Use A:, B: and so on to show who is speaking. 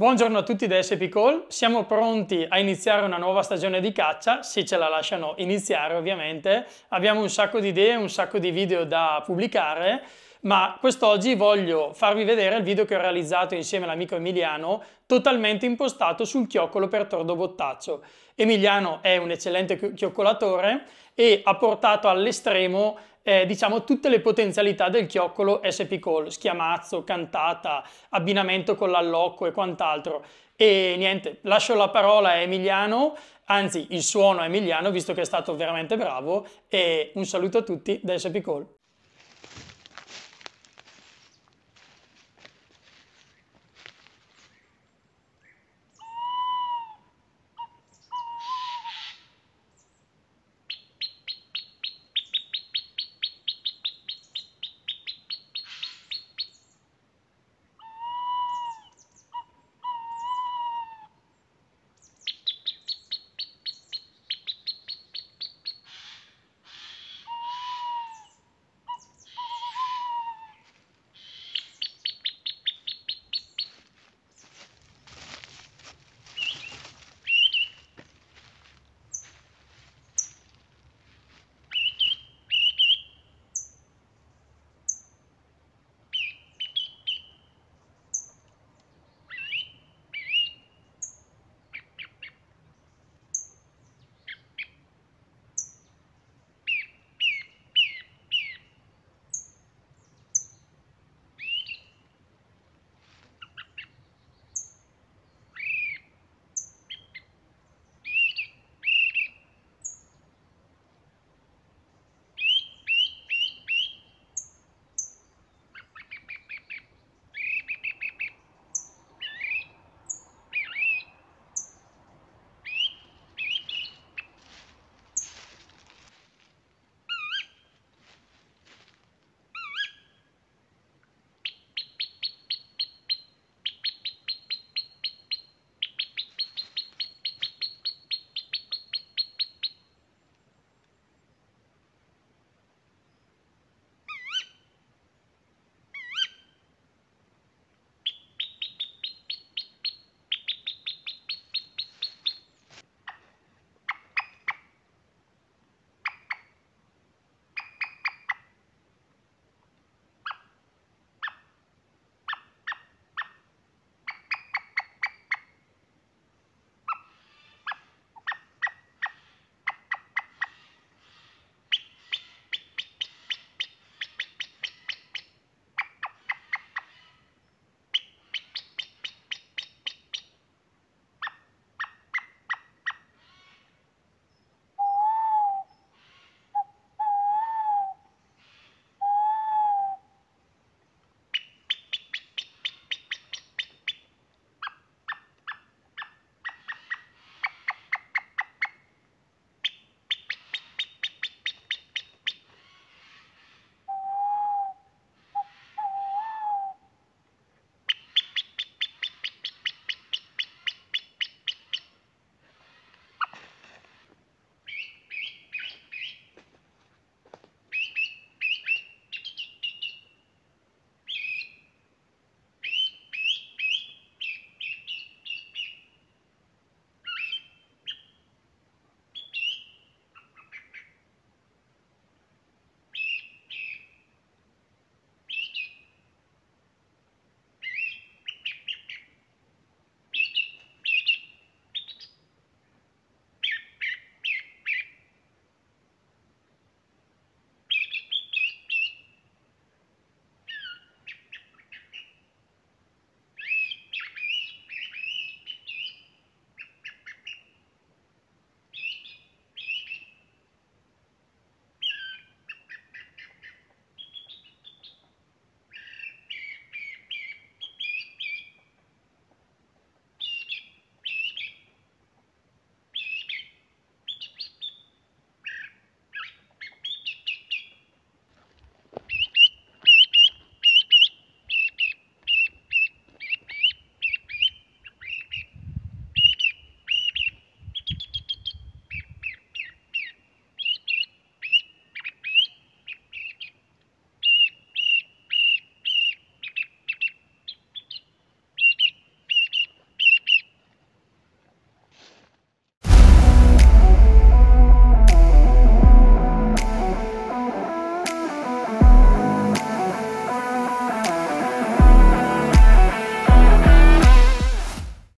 A: Buongiorno a tutti da SP Call, siamo pronti a iniziare una nuova stagione di caccia, se ce la lasciano iniziare ovviamente, abbiamo un sacco di idee, un sacco di video da pubblicare, ma quest'oggi voglio farvi vedere il video che ho realizzato insieme all'amico Emiliano, totalmente impostato sul chioccolo per tordo bottaccio. Emiliano è un eccellente chioccolatore e ha portato all'estremo eh, diciamo tutte le potenzialità del chioccolo SP call, schiamazzo, cantata, abbinamento con l'allocco e quant'altro. E niente, lascio la parola a Emiliano, anzi il suono a Emiliano, visto che è stato veramente bravo, e un saluto a tutti da SP Call.